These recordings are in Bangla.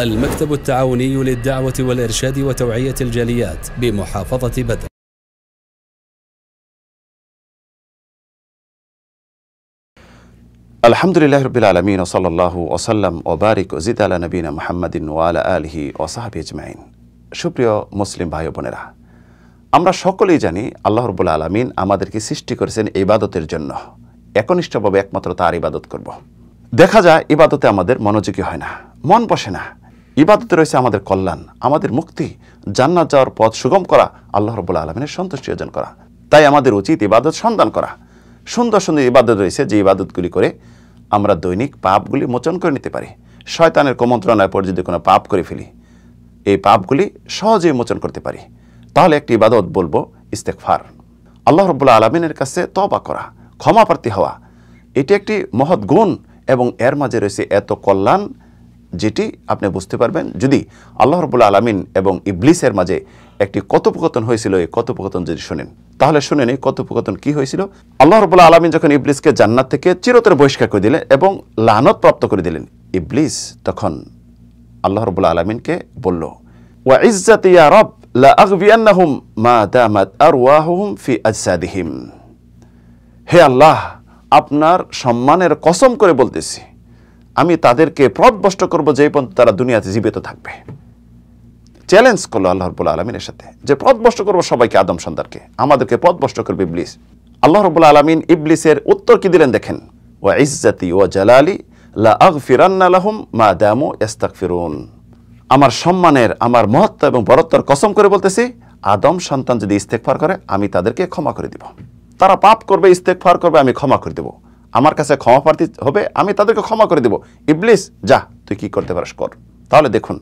المكتب التعاوني للدعوة والإرشاد وتوعية الجاليات بمحافظة بدر আলহামদুলিল্লাহ রবিল আলমিন ওসল্লাহ ওসাল্লাম ওবারিক জিদ আলা নবীনা মোহাম্মদিন ওয়ালা আলহি ওসাহাবি ইজমাইন সুপ্রিয় মুসলিম ভাই বোনেরা আমরা সকলেই জানি আল্লাহ রবুল আলমিন আমাদেরকে সৃষ্টি করেছেন ইবাদতের জন্য একনিষ্ঠভাবে একমাত্র তার ইবাদত করব। দেখা যায় ইবাদতে আমাদের মনোযোগী হয় না মন বসে না ইবাদতে রয়েছে আমাদের কল্যাণ আমাদের মুক্তি জান্নাত যাওয়ার পথ সুগম করা আল্লাহ রবুল্লা আলমিনের সন্তুষ্টি অর্জন করা তাই আমাদের উচিত ইবাদত সন্ধান করা সুন্দর সুন্দর ইবাদত রয়েছে যে ইবাদতগুলি করে আমরা দৈনিক পাপগুলি মোচন করে নিতে পারি শয়তানের কুমন্ত্রণায় পর যদি কোনো পাপ করে ফেলি এই পাপগুলি সহজেই মোচন করতে পারি তাহলে একটি ইবাদত বলবো ইস্তেকফার আল্লাহ রবুল্লা আলমিনের কাছে তবা করা ক্ষমাপ্রার্থী হওয়া এটি একটি মহৎ গুণ এবং এর মাঝে রয়েছে এত কল্যাণ যেটি আপনি বুঝতে পারবেন যদি আল্লাহ রবুল্লা আলমিন এবং ইবলিসের মাঝে একটি কথোপকথন হয়েছিল এই কথোপকথন যদি শোনেন তাহলে শুনেন এই কথোপকথন কি হয়েছিল আল্লাহ রবুল্লা আলমিন যখন ইবলিসকে জান্নাত থেকে চিরতর বহিষ্কার করে দিলেন এবং লানত প্রাপ্ত করে দিলেন ইবলিস তখন আল্লাহ রবুল্লা আলমিনকে বলল ওয়া ইজ্জাত ইয়া রব লাহম মা দামাত আর ওয়াহুম ফি আজাদিহিম হে আল্লাহ আপনার সম্মানের কসম করে বলতেছি আমি তাদেরকে প্রদবষ্ট করব যে পর্যন্ত তারা দুনিয়াতে জীবিত থাকবে চ্যালেঞ্জ করলো আল্লাহ রবুল্লা আলমিনের সাথে যে পদভষ্ট করবো সবাইকে আদম সন্তানকে আমাদেরকে পদভষ্ট করবে ইবলিস আল্লাহ রবুল্লা আলমিন ইবলিসের উত্তর কি দিলেন দেখেন ও ইজ্জাতি ও জালালি লা মা দামু এস্তাক ফিরুন আমার সম্মানের আমার মহত্ব এবং বরত্বর কসম করে বলতেছি আদম সন্তান যদি ইস্তেকফার করে আমি তাদেরকে ক্ষমা করে দিব তারা পাপ করবে ইস্তেকফার করবে আমি ক্ষমা করে দেবো আমার কাছে ক্ষমা প্রার্থী হবে আমি তাদেরকে ক্ষমা করে দেব ইবলিস যা তুই কি করতে পারিস কর তাহলে দেখুন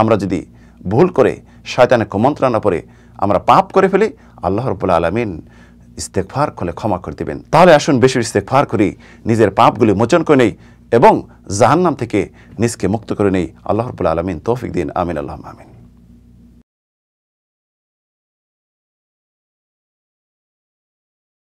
আমরা যদি ভুল করে শয়তানে কুমন্ত্রণা পরে আমরা পাপ করে ফেলি আল্লাহ রবুল্লা আলমিন ইস্তেকফার করলে ক্ষমা করে দেবেন তাহলে আসুন বেশি ইস্তেকফার করি নিজের পাপগুলি মোচন করে নেই এবং জাহান্নাম থেকে নিজকে মুক্ত করে নেই আল্লাহ রবুল্লা আলমিন তৌফিক দিন আমিন আল্লাহ আমিন